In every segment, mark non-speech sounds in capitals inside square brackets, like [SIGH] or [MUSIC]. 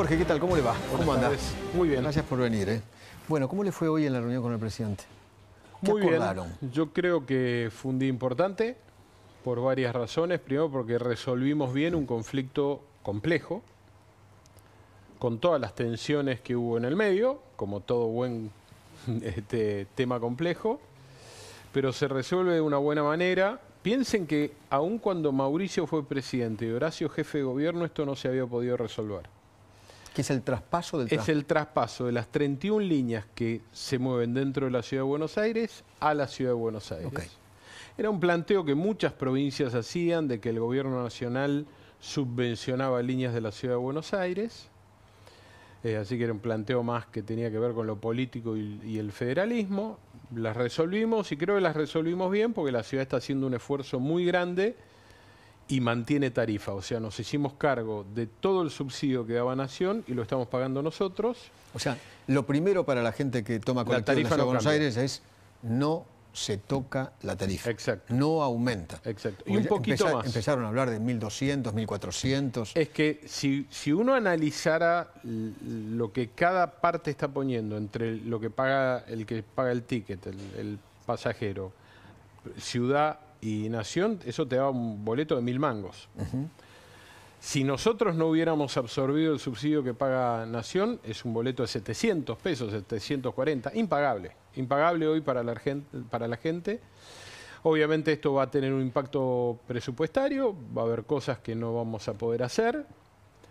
Jorge, ¿qué tal? ¿Cómo le va? ¿Cómo anda? Muy bien. Gracias por venir. ¿eh? Bueno, ¿cómo le fue hoy en la reunión con el presidente? Muy bien. Yo creo que fue un día importante por varias razones. Primero, porque resolvimos bien un conflicto complejo, con todas las tensiones que hubo en el medio, como todo buen [LAUGHS] este, tema complejo, pero se resuelve de una buena manera. Piensen que aun cuando Mauricio fue presidente y Horacio jefe de gobierno, esto no se había podido resolver es el traspaso del Es el traspaso de las 31 líneas que se mueven dentro de la Ciudad de Buenos Aires a la Ciudad de Buenos Aires. Era un planteo que muchas provincias hacían de que el gobierno nacional subvencionaba líneas de la Ciudad de Buenos Aires. Eh, así que era un planteo más que tenía que ver con lo político y, el federalismo. Las resolvimos y creo que las resolvimos bien porque la ciudad está haciendo un esfuerzo muy grande y mantiene tarifa. O sea, nos hicimos cargo de todo el subsidio que daba Nación y lo estamos pagando nosotros. O sea, lo primero para la gente que toma colectivo en la tarifa Buenos Aires es no se toca la tarifa. Exacto. No aumenta. Exacto. Y un poquito más. Empezaron a hablar de 1.200, 1.400. Es que si, si uno analizara lo que cada parte está poniendo entre lo que paga el que paga el ticket, el pasajero, ciudad y Nación, eso te da un boleto de mil mangos. Si nosotros no hubiéramos absorbido el subsidio que paga Nación, es un boleto de 700 pesos, 740, impagable, impagable hoy para la, para la gente. Obviamente esto va a tener un impacto presupuestario, va a haber cosas que no vamos a poder hacer,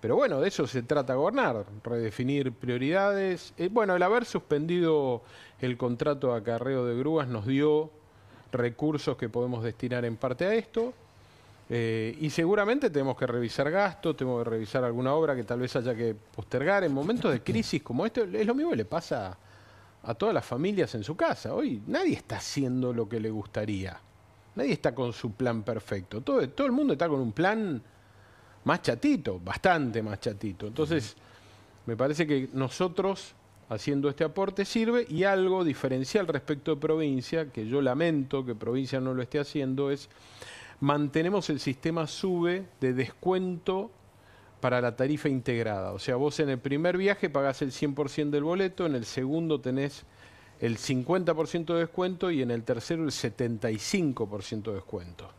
pero bueno, de eso se trata gobernar, redefinir prioridades. Eh, bueno, el haber suspendido el contrato a acarreo de grúas nos dio recursos que podemos destinar en parte a esto. Eh, y seguramente tenemos que revisar gastos, tenemos que revisar alguna obra que tal vez haya que postergar. En momentos de [LAUGHS] crisis como este, es lo mismo que le pasa a todas las familias en su casa. Hoy nadie está haciendo lo que le gustaría. Nadie está con su plan perfecto. Todo, todo el mundo está con un plan más chatito, bastante más chatito. Entonces, me parece que nosotros haciendo este aporte sirve y algo diferencial respecto de provincia, que yo lamento que provincia no lo esté haciendo, es mantenemos el sistema SUBE de descuento para la tarifa integrada. O sea, vos en el primer viaje pagás el 100% del boleto, en el segundo tenés el 50% de descuento y en el tercero el 75% de descuento.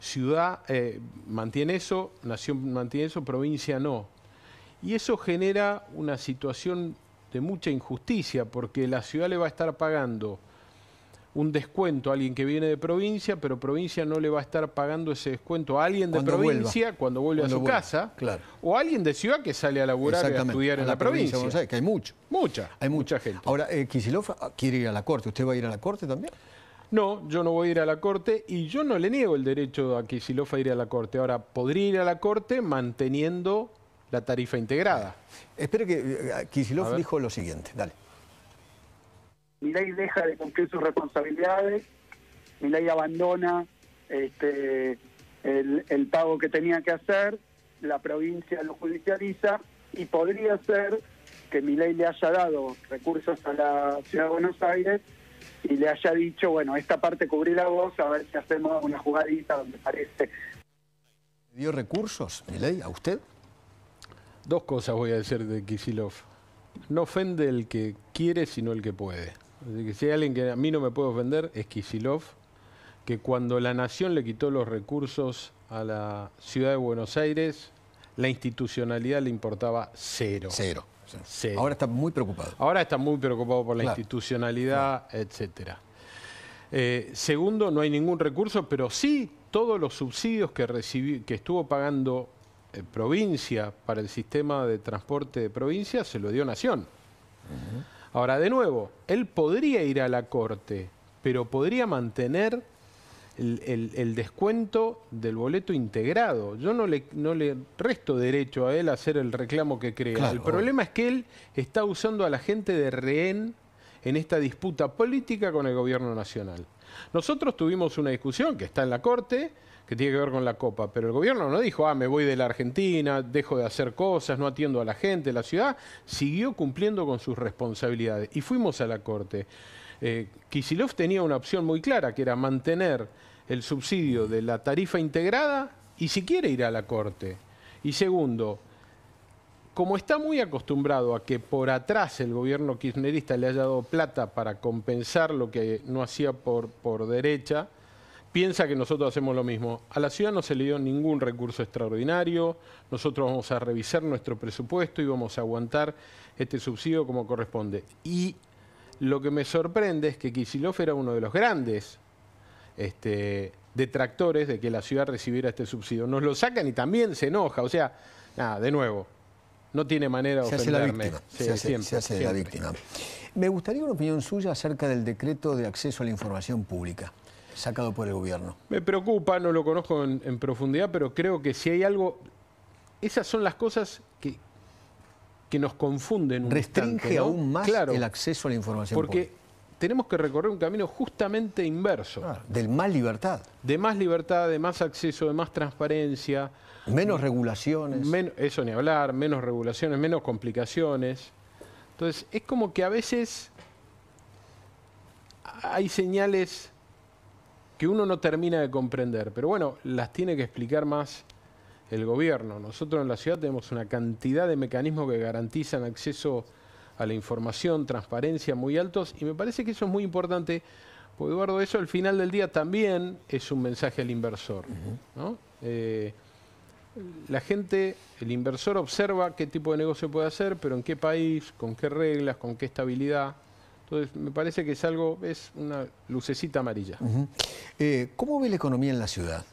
Ciudad eh, mantiene eso, nación mantiene eso, provincia no. Y eso genera una situación de mucha injusticia, porque la ciudad le va a estar pagando un descuento a alguien que viene de provincia, pero provincia no le va a estar pagando ese descuento a alguien de provincia cuando vuelve a su casa, o a alguien de ciudad que sale a laburar y a estudiar en la, provincia. que hay mucho. Mucha. Hay mucha, gente. Ahora, eh, ah, quiere ir a la corte. ¿Usted va a ir a la corte también? No, yo no voy a ir a la corte y yo no le niego el derecho a que a ir a la corte. Ahora, podría ir a la corte manteniendo la tarifa integrada. Espero que eh, Kisilov dijo lo siguiente, dale. ley deja de cumplir sus responsabilidades, mi ley abandona este, el, pago que tenía que hacer, la provincia lo judicializa y podría ser que mi ley le haya dado recursos a la ciudad de Buenos Aires y le haya dicho, bueno, esta parte cubrirá la voz, a ver si hacemos una jugadita donde parece. ¿Dio recursos, ley, a usted? Dos cosas voy a decir de Kisilov. No ofende el que quiere, sino el que puede. que si hay alguien que a mí no me puede ofender, es Kisilov, que cuando la nación le quitó los recursos a la ciudad de Buenos Aires, la institucionalidad le importaba cero. Cero. Ahora está muy preocupado. Ahora está muy preocupado por la institucionalidad, etc. etcétera. Eh, segundo, no hay ningún recurso, pero sí todos los subsidios que, recibí que estuvo pagando eh, provincia, para el sistema de transporte de provincia, se lo dio Nación. Ahora, de nuevo, él podría ir a la Corte, pero podría mantener el, descuento del boleto integrado. Yo no le, resto derecho a él a hacer el reclamo que crea. el problema es que él está usando a la gente de rehén en esta disputa política con el gobierno nacional. Nosotros tuvimos una discusión que está en la Corte, que tiene que ver con la Copa, pero el gobierno no dijo, ah, me voy de la Argentina, dejo de hacer cosas, no atiendo a la gente, la ciudad siguió cumpliendo con sus responsabilidades y fuimos a la Corte. Eh, Kisilov tenía una opción muy clara, que era mantener el subsidio de la tarifa integrada y si quiere ir a la Corte. Y segundo, como está muy acostumbrado a que por atrás el gobierno kirchnerista le haya dado plata para compensar lo que no hacía por, por derecha, piensa que nosotros hacemos lo mismo. A la ciudad no se le dio ningún recurso extraordinario, nosotros vamos a revisar nuestro presupuesto y vamos a aguantar este subsidio como corresponde. Y lo que me sorprende es que Kicilov era uno de los grandes este, detractores de que la ciudad recibiera este subsidio. Nos lo sacan y también se enoja, o sea, nada, de nuevo, no tiene manera de ofenderme. se hace la víctima. Me gustaría una opinión suya acerca del decreto de acceso a la información pública sacado por el gobierno. Me preocupa, no lo conozco en, profundidad, pero creo que si hay algo... Esas son las cosas que, que nos confunden. Un Restringe aún más el acceso a la información. Porque tenemos que recorrer un camino justamente inverso. Ah, del más libertad. De más libertad, de más acceso, de más transparencia. Menos regulaciones. eso ni hablar, menos regulaciones, menos complicaciones. Entonces, es como que a veces hay señales que uno no termina de comprender. Pero bueno, las tiene que explicar más el gobierno. Nosotros en la ciudad tenemos una cantidad de mecanismos que garantizan acceso a la información, transparencia muy altos, y me parece que eso es muy importante, porque Eduardo, eso al final del día también es un mensaje al inversor. ¿no? Eh, la gente, el inversor observa qué tipo de negocio puede hacer, pero en qué país, con qué reglas, con qué estabilidad. Entonces, me parece que es algo, es una lucecita amarilla. Eh, ¿Cómo ve la economía en la ciudad?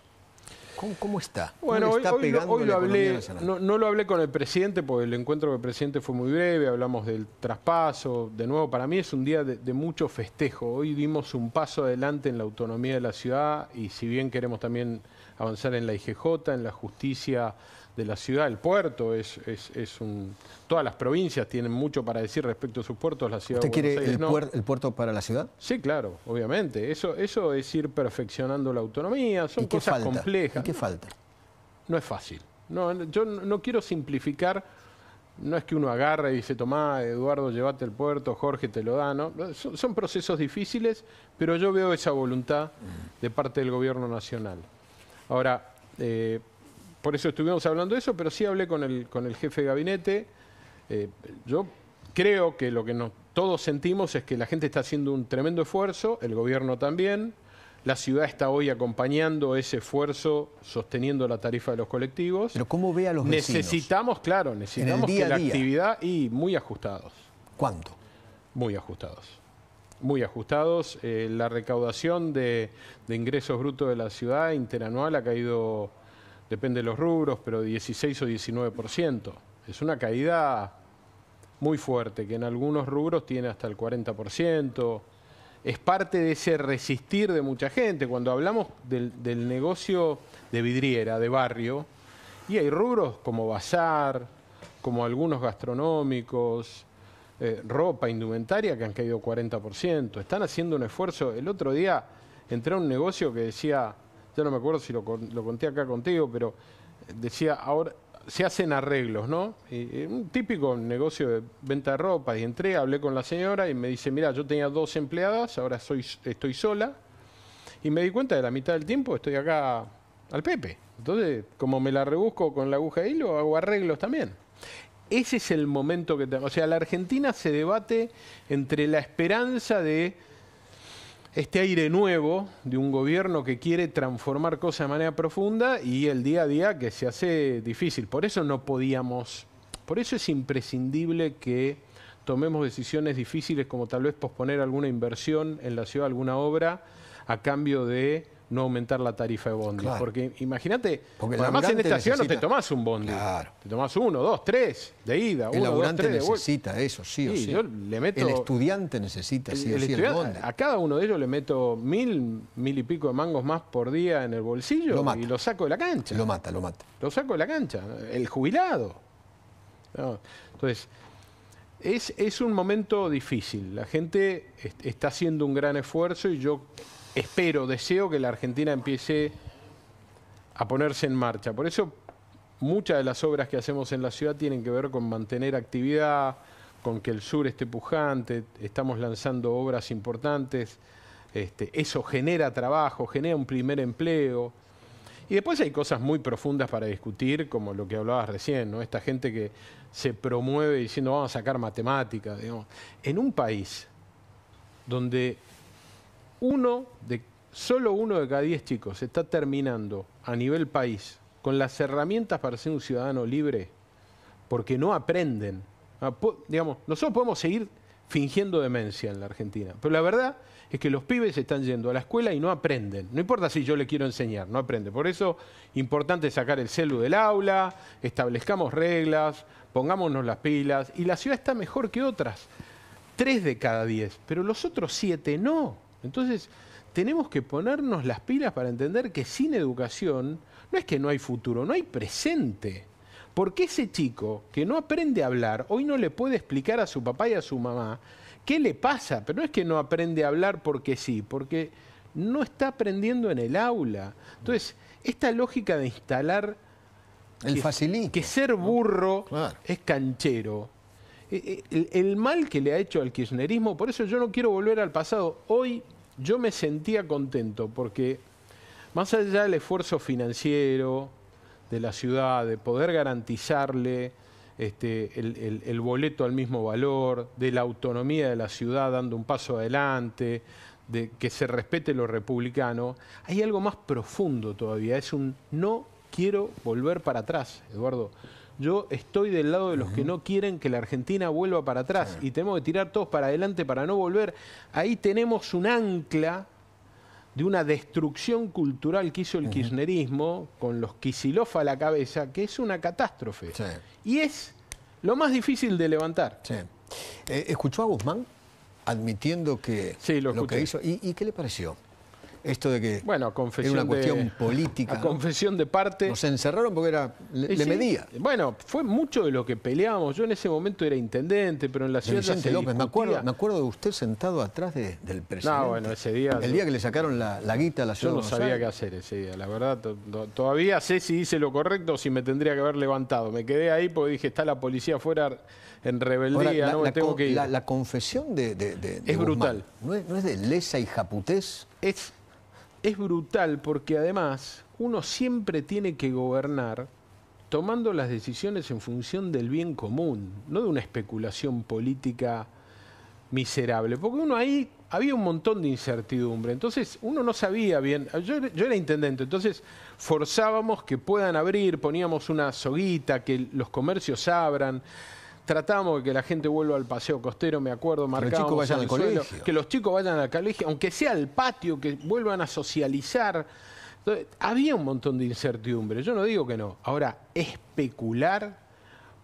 ¿Cómo, está? bueno, hoy, hablé, no, lo hablé con el presidente, porque el encuentro con el presidente fue muy breve, hablamos del traspaso. De nuevo, para mí es un día de, de mucho festejo. Hoy dimos un paso adelante en la autonomía de la ciudad y si bien queremos también avanzar en la IGJ, en la justicia de la ciudad, el puerto, es, un... Todas las provincias tienen mucho para decir respecto a sus puertos, la ciudad ¿Usted quiere el, puerto para la ciudad? Sí, claro, obviamente. Eso, eso es ir perfeccionando la autonomía, son cosas complejas. ¿Y qué falta? No es fácil. yo no quiero simplificar, no es que uno agarre y dice, tomá, Eduardo, llévate el puerto, Jorge te lo da, ¿no? Son, procesos difíciles, pero yo veo esa voluntad de parte del gobierno nacional. Ahora, eh, por eso estuvimos hablando de eso, pero sí hablé con el, con el jefe de gabinete. Eh, yo creo que lo que todos sentimos es que la gente está haciendo un tremendo esfuerzo, el gobierno también. La ciudad está hoy acompañando ese esfuerzo, sosteniendo la tarifa de los colectivos. Pero ¿cómo ve a los vecinos? Necesitamos, claro, necesitamos que la actividad y muy ajustados. ¿Cuánto? Muy ajustados. Muy ajustados. Eh, la recaudación de, de ingresos brutos de la ciudad interanual ha caído depende de los rubros, pero 16 o 19%. Es una caída muy fuerte, que en algunos rubros tiene hasta el 40%. Es parte de ese resistir de mucha gente. Cuando hablamos del, negocio de vidriera, de barrio, y hay rubros como bazar, como algunos gastronómicos, eh, ropa, indumentaria, que han caído 40%. Están haciendo un esfuerzo. El otro día entré a un negocio que decía, yo no me acuerdo si lo, conté acá contigo, pero decía, ahora se hacen arreglos, ¿no? un típico negocio de venta de ropa. Y entré, hablé con la señora y me dice, mira, yo tenía dos empleadas, ahora soy, estoy sola. Y me di cuenta de la mitad del tiempo estoy acá al Pepe. Entonces, como me la rebusco con la aguja de hilo, hago arreglos también. Ese es el momento que... O sea, la Argentina se debate entre la esperanza de este aire nuevo de un gobierno que quiere transformar cosas de manera profunda y el día a día que se hace difícil. Por eso no podíamos, por eso es imprescindible que tomemos decisiones difíciles como tal vez posponer alguna inversión en la ciudad, alguna obra, a cambio de no aumentar la tarifa de bondi. Porque imagínate, además en estación no te tomás un bondi. Te tomás uno, dos, tres, de ida. El uno, dos, tres, necesita eso, sí o sí. el estudiante necesita, o sí, A cada uno de ellos le meto mil, mil y pico de mangos más por día en el bolsillo y lo saco de la cancha. Lo mata, lo mata. Lo saco de la cancha. El jubilado. Entonces, es, es un momento difícil. La gente está haciendo un gran esfuerzo y yo espero, deseo que la Argentina empiece a ponerse en marcha. Por eso muchas de las obras que hacemos en la ciudad tienen que ver con mantener actividad, con que el sur esté pujante, estamos lanzando obras importantes, este, eso genera trabajo, genera un primer empleo. Y después hay cosas muy profundas para discutir, como lo que hablabas recién, ¿no? Esta gente que se promueve diciendo vamos a sacar matemáticas. En un país donde uno de, solo uno de cada diez chicos está terminando a nivel país con las herramientas para ser un ciudadano libre porque no aprenden. Ah, digamos, nosotros podemos seguir fingiendo demencia en la Argentina, pero la verdad es que los pibes están yendo a la escuela y no aprenden. No importa si yo le quiero enseñar, no aprende. Por eso, importante sacar el celu del aula, establezcamos reglas, pongámonos las pilas. Y la ciudad está mejor que otras. Tres de cada diez, pero los otros siete no. Entonces, tenemos que ponernos las pilas para entender que sin educación no es que no hay futuro, no hay presente. Porque ese chico que no aprende a hablar, hoy no le puede explicar a su papá y a su mamá qué le pasa, pero no es que no aprende a hablar porque sí, porque no está aprendiendo en el aula. Entonces, esta lógica de instalar el que, que ser burro es canchero eh, eh, el, mal que le ha hecho al kirchnerismo, por eso yo no quiero volver al pasado. Hoy yo me sentía contento porque más allá del esfuerzo financiero de la ciudad, de poder garantizarle este, el, boleto al mismo valor, de la autonomía de la ciudad dando un paso adelante, de que se respete lo republicano, hay algo más profundo todavía, es un no quiero volver para atrás, Eduardo yo estoy del lado de los que no quieren que la Argentina vuelva para atrás y tenemos que tirar todos para adelante para no volver. Ahí tenemos un ancla de una destrucción cultural que hizo el kirchnerismo con los Kisilov a la cabeza, que es una catástrofe. Y es lo más difícil de levantar. Eh, ¿Escuchó a Guzmán admitiendo que lo, que hizo? ¿Y qué le pareció? esto de que bueno, era una cuestión política. confesión de parte. Nos encerraron porque era le, medía. Bueno, fue mucho de lo que peleamos Yo en ese momento era intendente, pero en la ciudad se López, me acuerdo, me acuerdo de usted sentado atrás de, del presidente. No, bueno, ese día. El día que le sacaron la, la, guita a la ciudad. Yo no sabía qué hacer ese día, la verdad. Todavía sé si hice lo correcto o si me tendría que haber levantado. Me quedé ahí porque dije, está la policía afuera en rebeldía, la, no tengo que La, confesión de, es brutal. ¿no, es, de lesa y japutez? es, es brutal porque además uno siempre tiene que gobernar tomando las decisiones en función del bien común, no de una especulación política miserable, porque uno ahí había un montón de incertidumbre, entonces uno no sabía bien, yo, yo, era intendente, entonces forzábamos que puedan abrir, poníamos una soguita, que los comercios abran, tratamos de que la gente vuelva al paseo costero, me acuerdo, marcado que los chicos vayan al colegio. que los chicos vayan al colegio, aunque sea al patio, que vuelvan a socializar. había un montón de incertidumbre, yo no digo que no. Ahora, especular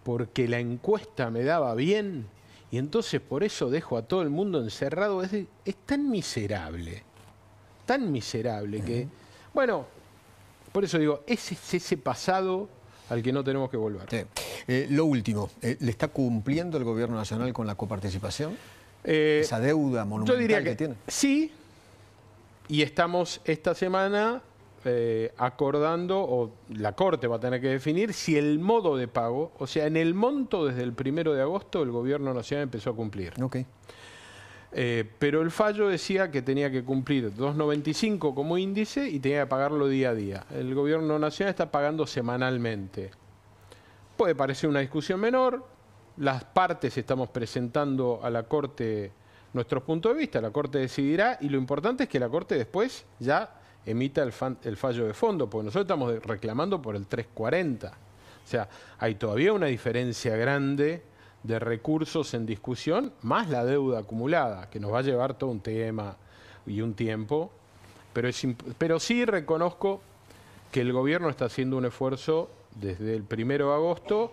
porque la encuesta me daba bien y entonces por eso dejo a todo el mundo encerrado, es, tan miserable, tan miserable que, bueno, por eso digo, ese es ese pasado al que no tenemos que volver. Eh, lo último, eh, ¿le está cumpliendo el Gobierno Nacional con la coparticipación? Eh, Esa deuda monumental diría que, tiene. Sí, y estamos esta semana acordando, o la Corte va a tener que definir, si el modo de pago, o sea, en el monto desde el primero de agosto, el Gobierno Nacional empezó a cumplir. Okay. Eh, pero el fallo decía que tenía que cumplir 2,95 como índice y tenía que pagarlo día a día. El gobierno nacional está pagando semanalmente. Puede parecer una discusión menor. Las partes estamos presentando a la Corte nuestros puntos de vista. La Corte decidirá y lo importante es que la Corte después ya emita el fallo de fondo, porque nosotros estamos reclamando por el 340. O sea, hay todavía una diferencia grande de recursos en discusión, más la deuda acumulada, que nos va a llevar todo un tema y un tiempo. Pero, pero sí reconozco que el gobierno está haciendo un esfuerzo desde el primero de agosto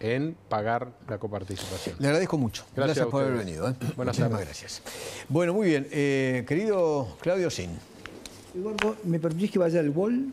en pagar la coparticipación. Le agradezco mucho. Gracias, por haber venido. ¿eh? Buenas tardes. gracias. Bueno, muy bien. Eh, querido Claudio Sin. Eduardo, ¿me permitís que vaya al gol?